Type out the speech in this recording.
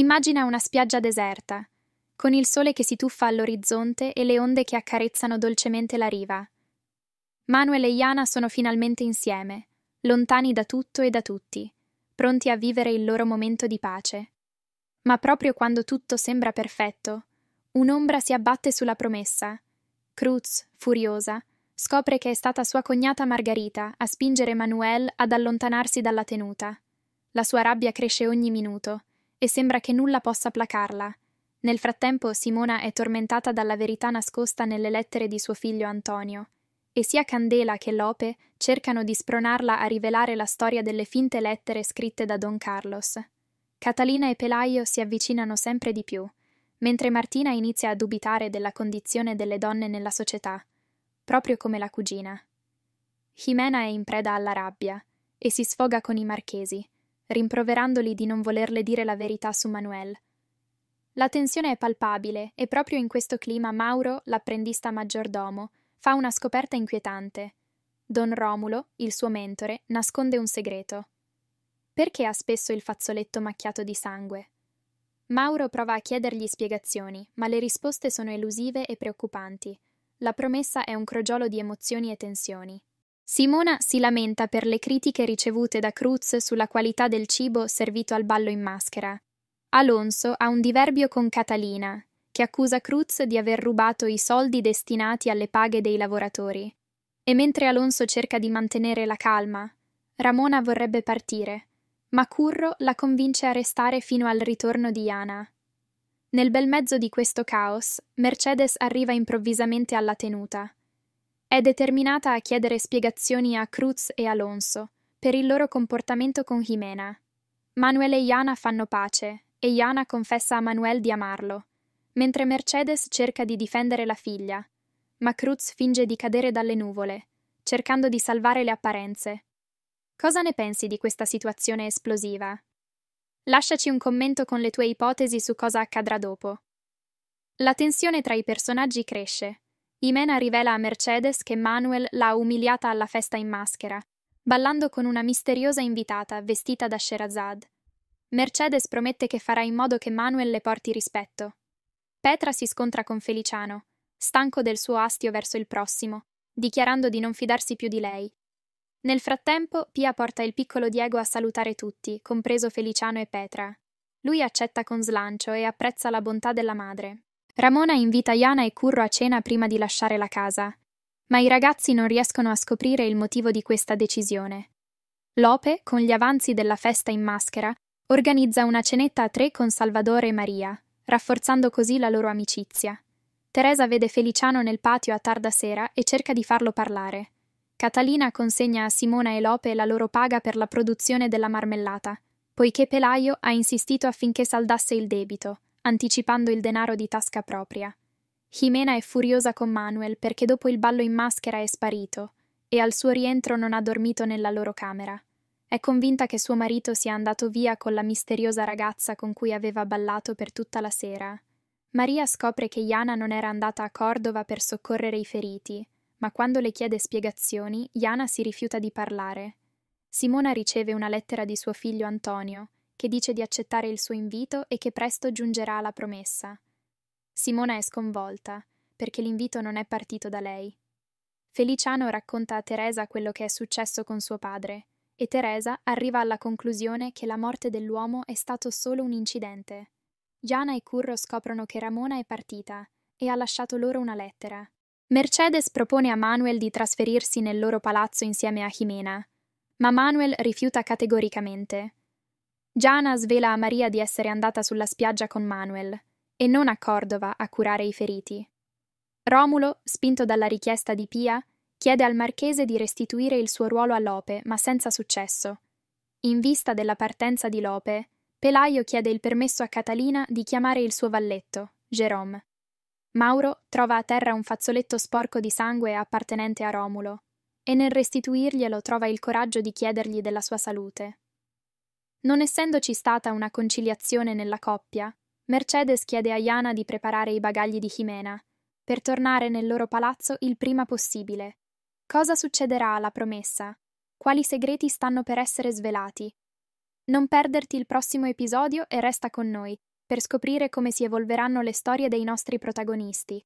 Immagina una spiaggia deserta, con il sole che si tuffa all'orizzonte e le onde che accarezzano dolcemente la riva. Manuel e Iana sono finalmente insieme, lontani da tutto e da tutti, pronti a vivere il loro momento di pace. Ma proprio quando tutto sembra perfetto, un'ombra si abbatte sulla promessa. Cruz, furiosa, scopre che è stata sua cognata Margarita a spingere Manuel ad allontanarsi dalla tenuta. La sua rabbia cresce ogni minuto e sembra che nulla possa placarla. Nel frattempo Simona è tormentata dalla verità nascosta nelle lettere di suo figlio Antonio, e sia Candela che Lope cercano di spronarla a rivelare la storia delle finte lettere scritte da Don Carlos. Catalina e Pelaio si avvicinano sempre di più, mentre Martina inizia a dubitare della condizione delle donne nella società, proprio come la cugina. Jimena è in preda alla rabbia e si sfoga con i marchesi, rimproverandoli di non volerle dire la verità su Manuel. La tensione è palpabile e proprio in questo clima Mauro, l'apprendista maggiordomo, fa una scoperta inquietante. Don Romulo, il suo mentore, nasconde un segreto. Perché ha spesso il fazzoletto macchiato di sangue? Mauro prova a chiedergli spiegazioni, ma le risposte sono elusive e preoccupanti. La promessa è un crogiolo di emozioni e tensioni. Simona si lamenta per le critiche ricevute da Cruz sulla qualità del cibo servito al ballo in maschera. Alonso ha un diverbio con Catalina, che accusa Cruz di aver rubato i soldi destinati alle paghe dei lavoratori. E mentre Alonso cerca di mantenere la calma, Ramona vorrebbe partire, ma Curro la convince a restare fino al ritorno di Ana. Nel bel mezzo di questo caos, Mercedes arriva improvvisamente alla tenuta è determinata a chiedere spiegazioni a Cruz e Alonso per il loro comportamento con Jimena. Manuel e Iana fanno pace e Iana confessa a Manuel di amarlo, mentre Mercedes cerca di difendere la figlia, ma Cruz finge di cadere dalle nuvole, cercando di salvare le apparenze. Cosa ne pensi di questa situazione esplosiva? Lasciaci un commento con le tue ipotesi su cosa accadrà dopo. La tensione tra i personaggi cresce, Imena rivela a Mercedes che Manuel l'ha umiliata alla festa in maschera, ballando con una misteriosa invitata vestita da Sherazad. Mercedes promette che farà in modo che Manuel le porti rispetto. Petra si scontra con Feliciano, stanco del suo astio verso il prossimo, dichiarando di non fidarsi più di lei. Nel frattempo, Pia porta il piccolo Diego a salutare tutti, compreso Feliciano e Petra. Lui accetta con slancio e apprezza la bontà della madre, Ramona invita Yana e Curro a cena prima di lasciare la casa, ma i ragazzi non riescono a scoprire il motivo di questa decisione. Lope, con gli avanzi della festa in maschera, organizza una cenetta a tre con Salvadore e Maria, rafforzando così la loro amicizia. Teresa vede Feliciano nel patio a tarda sera e cerca di farlo parlare. Catalina consegna a Simona e Lope la loro paga per la produzione della marmellata, poiché Pelaio ha insistito affinché saldasse il debito anticipando il denaro di tasca propria. Jimena è furiosa con Manuel perché dopo il ballo in maschera è sparito e al suo rientro non ha dormito nella loro camera. È convinta che suo marito sia andato via con la misteriosa ragazza con cui aveva ballato per tutta la sera. Maria scopre che Jana non era andata a Cordova per soccorrere i feriti, ma quando le chiede spiegazioni, Jana si rifiuta di parlare. Simona riceve una lettera di suo figlio Antonio, che dice di accettare il suo invito e che presto giungerà alla promessa. Simona è sconvolta, perché l'invito non è partito da lei. Feliciano racconta a Teresa quello che è successo con suo padre, e Teresa arriva alla conclusione che la morte dell'uomo è stato solo un incidente. Giana e Curro scoprono che Ramona è partita e ha lasciato loro una lettera. Mercedes propone a Manuel di trasferirsi nel loro palazzo insieme a Jimena, ma Manuel rifiuta categoricamente. Giana svela a Maria di essere andata sulla spiaggia con Manuel e non a Cordova a curare i feriti. Romulo, spinto dalla richiesta di Pia, chiede al marchese di restituire il suo ruolo a Lope, ma senza successo. In vista della partenza di Lope, Pelaio chiede il permesso a Catalina di chiamare il suo valletto, Jerome. Mauro trova a terra un fazzoletto sporco di sangue appartenente a Romulo, e nel restituirglielo trova il coraggio di chiedergli della sua salute. Non essendoci stata una conciliazione nella coppia, Mercedes chiede a Iana di preparare i bagagli di Jimena per tornare nel loro palazzo il prima possibile. Cosa succederà alla promessa? Quali segreti stanno per essere svelati? Non perderti il prossimo episodio e resta con noi per scoprire come si evolveranno le storie dei nostri protagonisti.